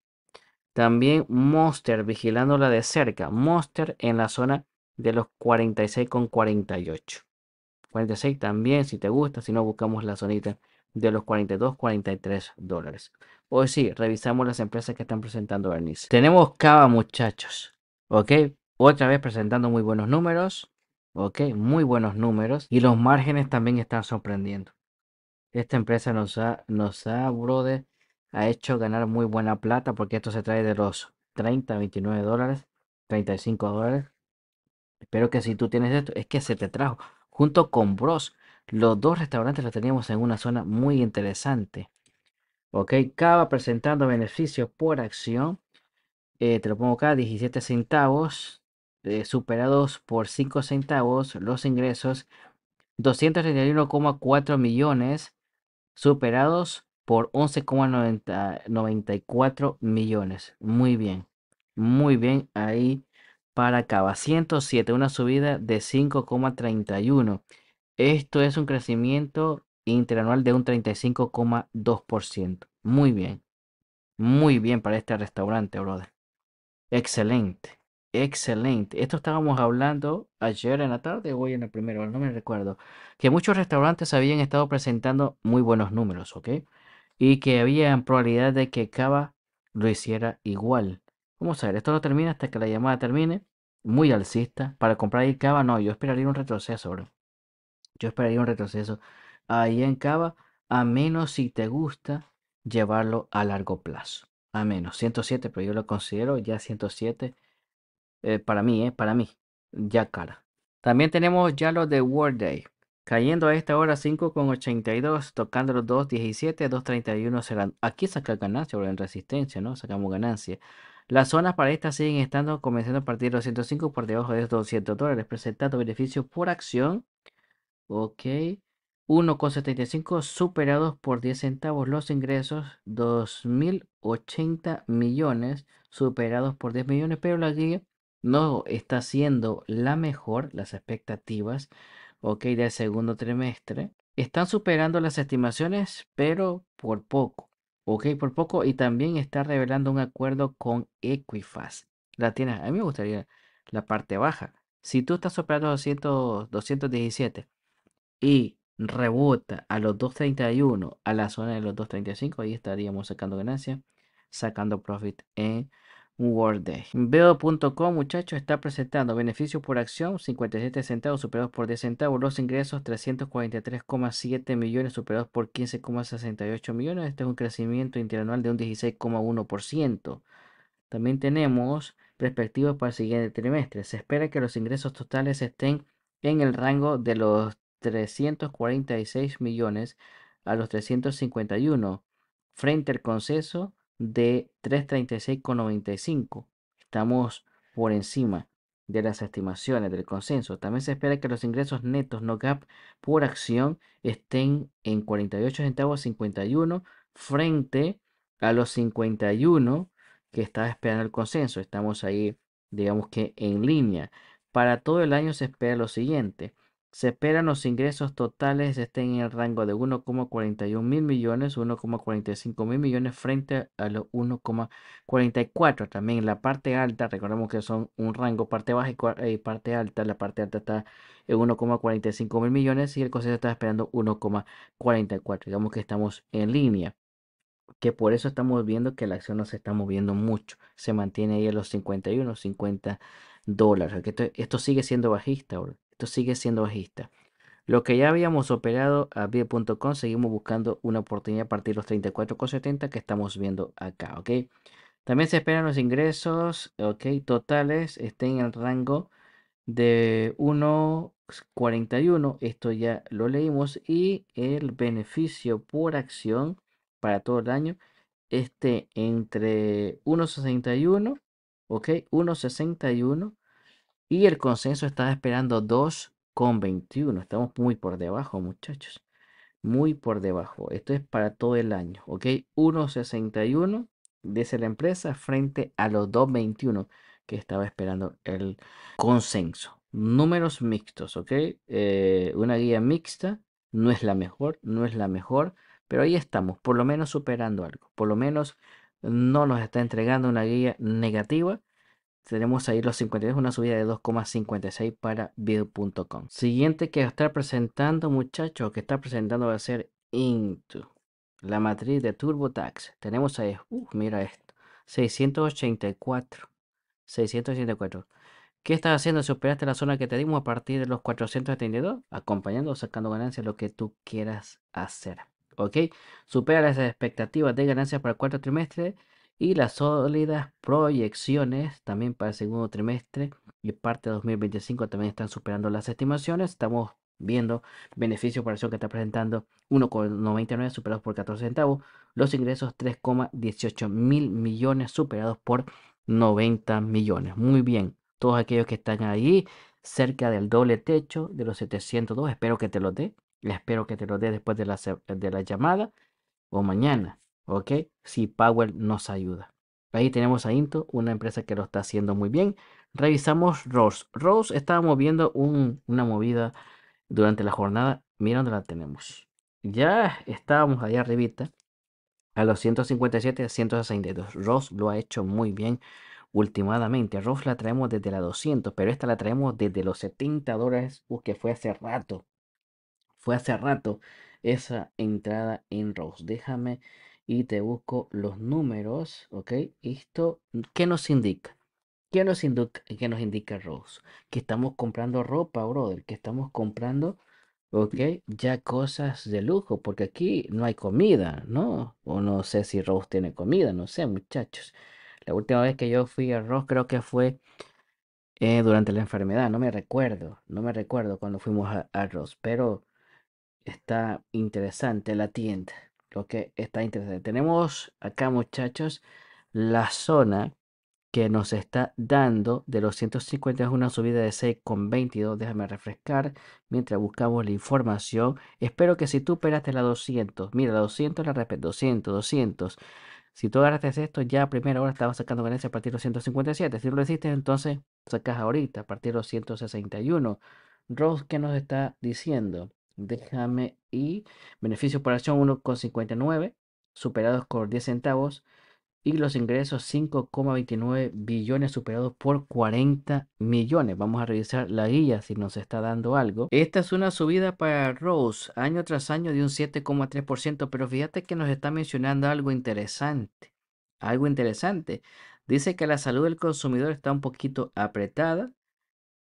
También Monster, vigilándola de cerca. Monster en la zona de los 46,48. 46 también, si te gusta, si no buscamos la zonita de los 42, 43 dólares. Hoy sí, revisamos las empresas que están presentando earnings. Tenemos Cava, muchachos. ¿Ok? Otra vez presentando muy buenos números. ¿Ok? Muy buenos números. Y los márgenes también están sorprendiendo. Esta empresa nos ha, nos ha, brother, ha hecho ganar muy buena plata porque esto se trae de los 30, 29 dólares, 35 dólares. Espero que si tú tienes esto, es que se te trajo junto con Bros los dos restaurantes los teníamos en una zona muy interesante. Ok, Cava presentando beneficios por acción. Eh, te lo pongo acá, 17 centavos. Eh, superados por 5 centavos los ingresos. 231,4 millones. Superados por 11,94 millones. Muy bien. Muy bien ahí para Cava. 107, una subida de 5,31. Esto es un crecimiento interanual de un 35,2%. Muy bien. Muy bien para este restaurante, brother. Excelente. Excelente. Esto estábamos hablando ayer en la tarde o hoy en el primero. no me recuerdo. Que muchos restaurantes habían estado presentando muy buenos números, ¿ok? Y que había probabilidad de que Cava lo hiciera igual. Vamos a ver, esto no termina hasta que la llamada termine. Muy alcista. Para comprar ahí Cava, no, yo esperaría un retroceso, bro. Yo esperaría un retroceso ahí en Cava, a menos si te gusta llevarlo a largo plazo. A menos 107, pero yo lo considero ya 107 eh, para mí, eh, para mí, ya cara. También tenemos ya lo de World Day, cayendo a esta hora 5,82, tocando los 2,17, 2,31 serán. Aquí saca ganancia, o en resistencia, ¿no? Sacamos ganancia. Las zonas para estas siguen estando comenzando a partir de los 105 por debajo de esos 200 dólares, presentando beneficios por acción Ok. 1,75 superados por 10 centavos los ingresos, 2.080 millones superados por 10 millones, pero la guía no está siendo la mejor, las expectativas, ok, del segundo trimestre. Están superando las estimaciones, pero por poco, ok, por poco, y también está revelando un acuerdo con Equifax. La tienes, a mí me gustaría la parte baja. Si tú estás superando 217 y rebota a los 2.31 a la zona de los 2.35, ahí estaríamos sacando ganancia, sacando profit en World Day. Veo.com, muchachos, está presentando beneficios por acción 57 centavos superados por 10 centavos, los ingresos 343,7 millones superados por 15,68 millones. Este es un crecimiento interanual de un 16,1%. También tenemos perspectivas para el siguiente trimestre. Se espera que los ingresos totales estén en el rango de los 346 millones a los 351, frente al consenso de 336,95. Estamos por encima de las estimaciones del consenso. También se espera que los ingresos netos no gap por acción estén en 48 centavos 51 frente a los 51 que estaba esperando el consenso. Estamos ahí, digamos que en línea. Para todo el año se espera lo siguiente. Se esperan los ingresos totales estén en el rango de 1,41 mil millones, 1,45 mil millones frente a los 1,44. También la parte alta, recordemos que son un rango parte baja y eh, parte alta. La parte alta está en 1,45 mil millones y el Consejo está esperando 1,44. Digamos que estamos en línea. Que por eso estamos viendo que la acción no se está moviendo mucho. Se mantiene ahí a los 51, 50 dólares. Esto, sigue siendo bajista, ahora sigue siendo bajista. Lo que ya habíamos operado a Bid.com, seguimos buscando una oportunidad a partir de los 34,70 que estamos viendo acá, ¿ok? También se esperan los ingresos, ¿ok? Totales, estén en el rango de 1,41, esto ya lo leímos, y el beneficio por acción para todo el año esté entre 1,61, ¿ok? 1,61 y el consenso estaba esperando 2,21. Estamos muy por debajo, muchachos. Muy por debajo. Esto es para todo el año, ¿ok? 1,61 desde la empresa frente a los 2,21 que estaba esperando el consenso. Números mixtos, ¿ok? Eh, una guía mixta no es la mejor, no es la mejor, pero ahí estamos, por lo menos superando algo. Por lo menos no nos está entregando una guía negativa tenemos ahí los 52, una subida de 2,56 para Bill.com. Siguiente que está presentando, muchachos, que está presentando va a ser Intu, la matriz de TurboTax. Tenemos ahí, uh, mira esto, 684. 684. ¿Qué estás haciendo? ¿Superaste la zona que te dimos a partir de los 472? Acompañando o sacando ganancias, lo que tú quieras hacer. ¿Ok? Supera las expectativas de ganancias para el cuarto trimestre y las sólidas proyecciones también para el segundo trimestre y parte de 2025 también están superando las estimaciones. Estamos viendo beneficio por acción que está presentando 1,99 superados por 14 centavos, los ingresos 3,18 mil millones superados por 90 millones. Muy bien, todos aquellos que están ahí cerca del doble techo de los 702, espero que te lo dé, espero que te lo dé después de de la llamada o mañana. ¿ok? Si Power nos ayuda. Ahí tenemos a Into, una empresa que lo está haciendo muy bien. Revisamos Rose. Rose estaba moviendo una movida durante la jornada. Mira dónde la tenemos. Ya estábamos allá arriba, a los 157, 162. Rose lo ha hecho muy bien últimamente. Ross la traemos desde la 200, pero esta la traemos desde los 70 dólares, uh, que fue hace rato. Fue hace rato esa entrada en Rose, Déjame y te busco los números, ¿ok? Esto, mm, ¿qué nos indica? ¿Qué nos, indica, qué nos indica Rose? Que estamos comprando ropa, brother, que estamos comprando, ¿ok? Ya cosas de lujo, porque aquí no hay comida, ¿no? O no sé si Rose tiene comida, no sé, muchachos. La última vez que yo fui a Rose creo que fue eh, durante la enfermedad, no me recuerdo, no me recuerdo cuando fuimos a, a Rose, pero está interesante la tienda lo que está interesante. Tenemos acá, muchachos, la zona que nos está dando de los 150 es una subida de 6,22. Déjame refrescar mientras buscamos la información. Espero que si tú operaste la 200, mira, la 200, la repet 200, 200. Si tú agarraste esto, ya primero primera hora estaba sacando ganancia a partir de los 157. Si no lo hiciste, entonces sacas ahorita a partir de los 161. Rose, ¿qué nos está diciendo? déjame y beneficios por acción 1,59, superados por 10 centavos, y los ingresos 5,29 billones superados por 40 millones. Vamos a revisar la guía si nos está dando algo. Esta es una subida para Rose año tras año de un 7,3%, pero fíjate que nos está mencionando algo interesante. Algo interesante. Dice que la salud del consumidor está un poquito apretada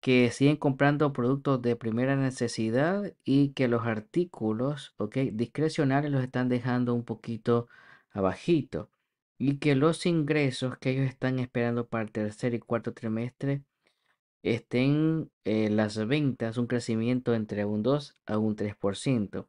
que siguen comprando productos de primera necesidad y que los artículos okay, discrecionales los están dejando un poquito abajito y que los ingresos que ellos están esperando para el tercer y cuarto trimestre estén en eh, las ventas un crecimiento entre un 2 a un 3%.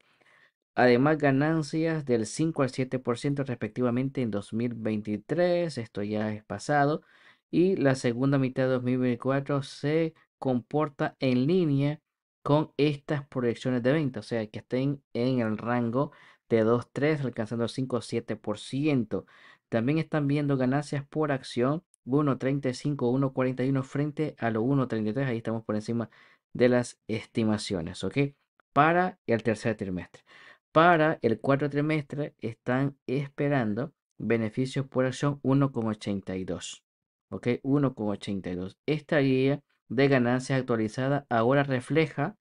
Además, ganancias del 5 al 7% respectivamente en 2023, esto ya es pasado, y la segunda mitad de 2024 se comporta en línea con estas proyecciones de venta, o sea, que estén en el rango de 2.3 alcanzando siete 5-7%. También están viendo ganancias por acción 1.35, 1.41 frente a los 1.33. Ahí estamos por encima de las estimaciones, ¿ok? Para el tercer trimestre. Para el cuarto trimestre están esperando beneficios por acción 1,82, ¿ok? 1,82. Esta guía de ganancias actualizada ahora refleja,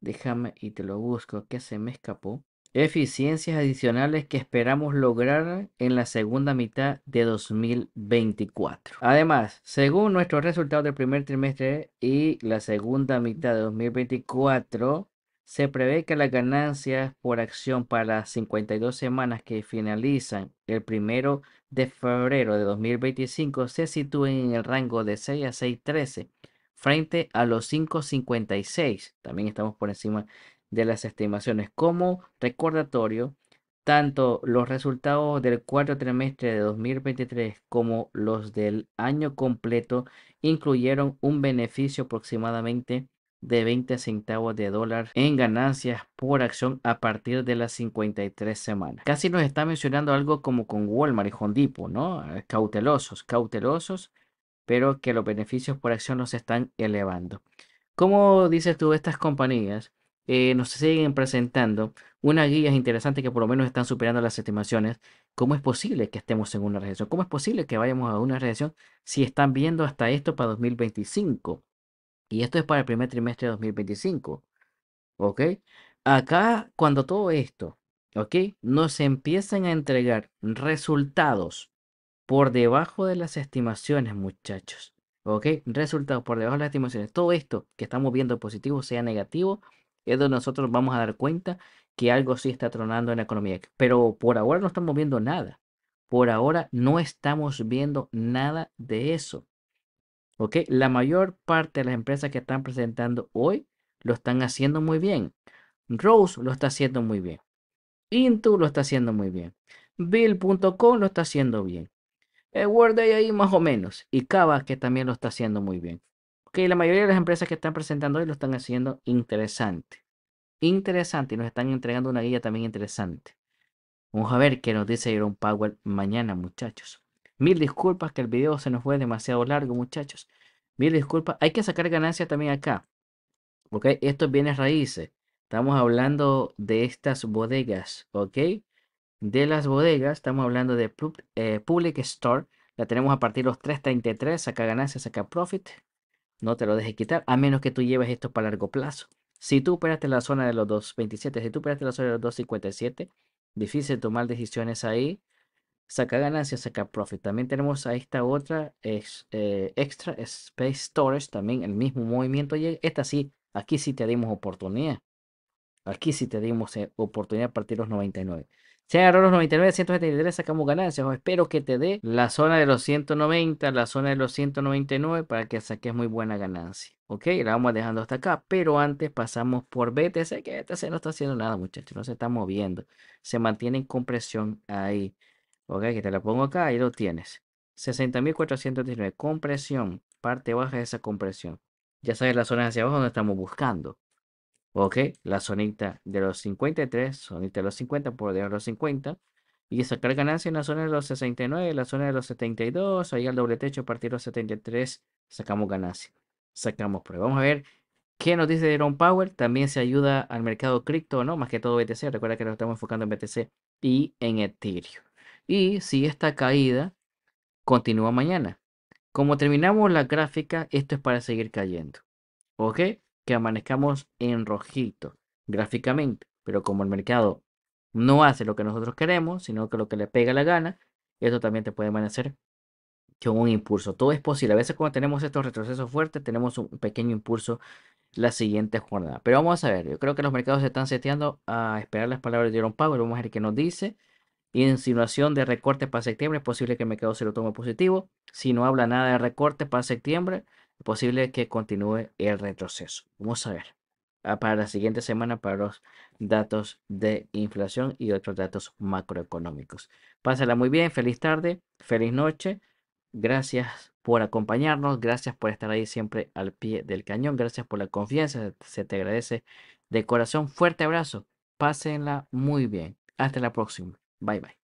déjame y te lo busco, que se me escapó, eficiencias adicionales que esperamos lograr en la segunda mitad de 2024. Además, según nuestros resultados del primer trimestre y la segunda mitad de 2024, se prevé que las ganancias por acción para las 52 semanas que finalizan el primero de febrero de 2025 se sitúen en el rango de 6 a 6.13 frente a los 5.56. También estamos por encima de las estimaciones. Como recordatorio, tanto los resultados del cuarto trimestre de 2023 como los del año completo incluyeron un beneficio aproximadamente de 20 centavos de dólar en ganancias por acción a partir de las 53 semanas. Casi nos está mencionando algo como con Walmart y Hondipo, ¿no? Cautelosos, cautelosos pero que los beneficios por acción no se están elevando. Como dices tú, estas compañías eh, nos siguen presentando unas guías interesantes que por lo menos están superando las estimaciones. ¿Cómo es posible que estemos en una recesión? ¿Cómo es posible que vayamos a una reacción si están viendo hasta esto para 2025? Y esto es para el primer trimestre de 2025. ¿Ok? Acá, cuando todo esto, ¿ok? Nos empiezan a entregar resultados por debajo de las estimaciones, muchachos. ¿Ok? Resultados por debajo de las estimaciones. Todo esto que estamos viendo positivo, sea negativo, es donde nosotros vamos a dar cuenta que algo sí está tronando en la economía. Pero por ahora no estamos viendo nada. Por ahora no estamos viendo nada de eso. ¿Ok? La mayor parte de las empresas que están presentando hoy lo están haciendo muy bien. Rose lo está haciendo muy bien. Intu lo está haciendo muy bien. Bill.com lo está haciendo bien. Eh, Word hay ahí más o menos. Y Cava, que también lo está haciendo muy bien. Ok, la mayoría de las empresas que están presentando hoy lo están haciendo interesante. Interesante. Y nos están entregando una guía también interesante. Vamos a ver qué nos dice Iron Power mañana, muchachos. Mil disculpas que el video se nos fue demasiado largo, muchachos. Mil disculpas. Hay que sacar ganancia también acá. ¿Ok? Estos bienes raíces. Estamos hablando de estas bodegas. ¿Ok? de las bodegas, estamos hablando de eh, Public Store, la tenemos a partir de los 3.33, saca ganancias, saca profit, no te lo dejes quitar, a menos que tú lleves esto para largo plazo. Si tú operaste la zona de los 2.27, si tú operaste la zona de los 2.57, difícil tomar decisiones ahí, saca ganancias, saca profit. También tenemos a esta otra es, eh, extra space storage, también el mismo movimiento. Esta sí, aquí sí te dimos oportunidad. Aquí sí te dimos eh, oportunidad a partir de los 99 se agarró los 99, 173, sacamos ganancias. espero que te dé la zona de los 190, la zona de los 199 para que saques muy buena ganancia. Ok, la vamos dejando hasta acá. Pero antes pasamos por BTC, que BTC no está haciendo nada, muchachos. No se está moviendo. Se mantiene en compresión ahí. Ok, que te la pongo acá, ahí lo tienes. 60.419, compresión, parte baja de esa compresión. Ya sabes las zonas hacia abajo donde estamos buscando. Ok, la zonita de los 53, zonita de los 50, por de los 50. Y sacar ganancia en la zona de los 69, la zona de los 72, ahí al doble techo a partir de los 73, sacamos ganancia. Sacamos prueba. Vamos a ver qué nos dice Jerome Power, También se ayuda al mercado cripto, ¿no? Más que todo BTC. Recuerda que nos estamos enfocando en BTC y en Ethereum. Y si esta caída continúa mañana. Como terminamos la gráfica, esto es para seguir cayendo. ¿Ok? que amanezcamos en rojito gráficamente, pero como el mercado no hace lo que nosotros queremos, sino que lo que le pega la gana, eso también te puede amanecer con un impulso. Todo es posible. A veces cuando tenemos estos retrocesos fuertes, tenemos un pequeño impulso la siguiente jornada. Pero vamos a ver, yo creo que los mercados se están seteando a esperar las palabras de Jerome Powell. Vamos a ver qué nos dice. Insinuación de recortes para septiembre. Es posible que el mercado se lo tome positivo. Si no habla nada de recortes para septiembre, posible que continúe el retroceso. Vamos a ver ah, para la siguiente semana para los datos de inflación y otros datos macroeconómicos. Pásenla muy bien, feliz tarde, feliz noche. Gracias por acompañarnos, gracias por estar ahí siempre al pie del cañón, gracias por la confianza, se te agradece de corazón. Fuerte abrazo, pásenla muy bien. Hasta la próxima. Bye bye.